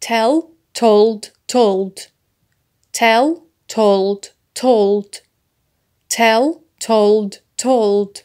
Tell, told, told. Tell, told, told. Tell, told, told.